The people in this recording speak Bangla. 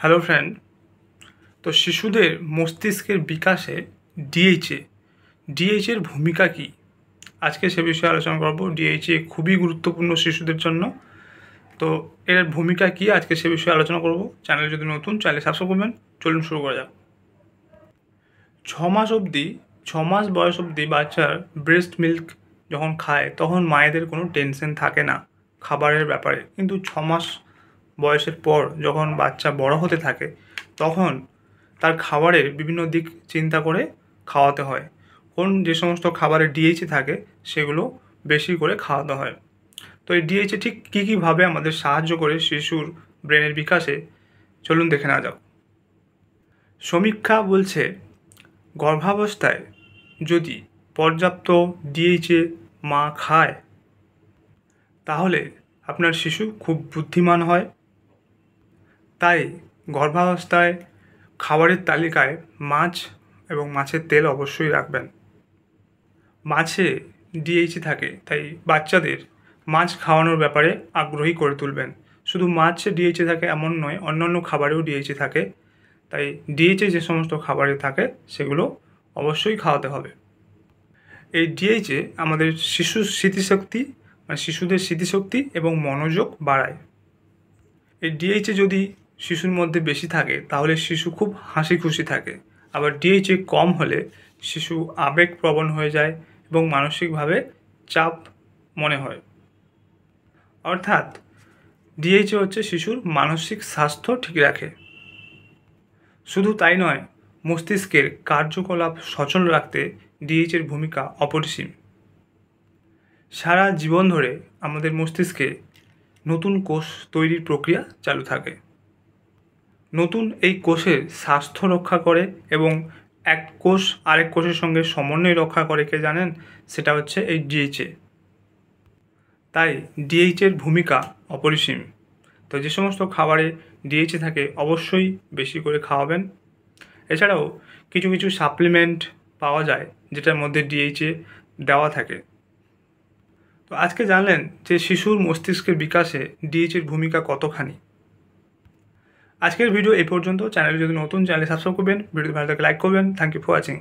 হ্যালো ফ্রেন্ড তো শিশুদের মস্তিষ্কের বিকাশে ডিএইচএ ডিএইচের ভূমিকা কি আজকে সে বিষয়ে আলোচনা করব ডিএইচএ খুবই গুরুত্বপূর্ণ শিশুদের জন্য তো এর ভূমিকা কি আজকে সে বিষয়ে আলোচনা করব চ্যানেল যদি নতুন চ্যানেল সাবস্ক্রাইব করবেন চলুন শুরু করা যাক ছ মাস অবধি ছ মাস বয়স অবধি বাচ্চার ব্রেস্ট মিল্ক যখন খায় তখন মায়েদের কোনো টেনশন থাকে না খাবারের ব্যাপারে কিন্তু ছ মাস বয়সের পর যখন বাচ্চা বড় হতে থাকে তখন তার খাবারের বিভিন্ন দিক চিন্তা করে খাওয়াতে হয় কোন যে সমস্ত খাবারে ডিএইচি থাকে সেগুলো বেশি করে খাওয়াতে হয় তো এই ডিএইচি ঠিক কী কীভাবে আমাদের সাহায্য করে শিশুর ব্রেনের বিকাশে চলুন দেখে না যাও সমীক্ষা বলছে গর্ভাবস্থায় যদি পর্যাপ্ত ডিএইচে মা খায় তাহলে আপনার শিশু খুব বুদ্ধিমান হয় তাই গর্ভাবস্থায় খাবারের তালিকায় মাছ এবং মাছের তেল অবশ্যই রাখবেন মাছে ডিএইচই থাকে তাই বাচ্চাদের মাছ খাওয়ানোর ব্যাপারে আগ্রহী করে তুলবেন শুধু মাছ ডিএইচি থাকে এমন নয় অন্যান্য খাবারেও ডিএইচি থাকে তাই ডিএইচে যে সমস্ত খাবারে থাকে সেগুলো অবশ্যই খাওয়াতে হবে এই ডিএইচে আমাদের শিশু স্মৃতিশক্তি মানে শিশুদের স্মৃতিশক্তি এবং মনোযোগ বাড়ায় এই ডিএইচে যদি শিশুর মধ্যে বেশি থাকে তাহলে শিশু খুব হাসি খুশি থাকে আবার ডিএইচএ কম হলে শিশু আবেগ প্রবণ হয়ে যায় এবং মানসিকভাবে চাপ মনে হয় অর্থাৎ ডিএইচএ হচ্ছে শিশুর মানসিক স্বাস্থ্য ঠিক রাখে শুধু তাই নয় মস্তিষ্কের কার্যকলাপ সচল রাখতে ডিএইচের ভূমিকা অপরিসীম সারা জীবন ধরে আমাদের মস্তিষ্কে নতুন কোষ তৈরির প্রক্রিয়া চালু থাকে নতুন এই কোষের স্বাস্থ্য রক্ষা করে এবং এক কোষ আরেক কোষের সঙ্গে সমন্বয় রক্ষা করে কে জানেন সেটা হচ্ছে এই ডিএইচএ তাই ডিএইচের ভূমিকা অপরিসীম তো যে সমস্ত খাবারে ডিএইচএ থাকে অবশ্যই বেশি করে খাওয়াবেন এছাড়াও কিছু কিছু সাপ্লিমেন্ট পাওয়া যায় যেটার মধ্যে ডিএইচএ দেওয়া থাকে তো আজকে জানলেন যে শিশুর মস্তিষ্কের বিকাশে ডিএইচের ভূমিকা কতখানি আজকের ভিডিও এই পর্যন্ত চ্যানেলে যদি নতুন চ্যানেল সাবস্ক্রাইব করবেন ভিডিও ভালো লাগে লাইক করবেন থ্যাংক ইউ ফর ওয়াচিং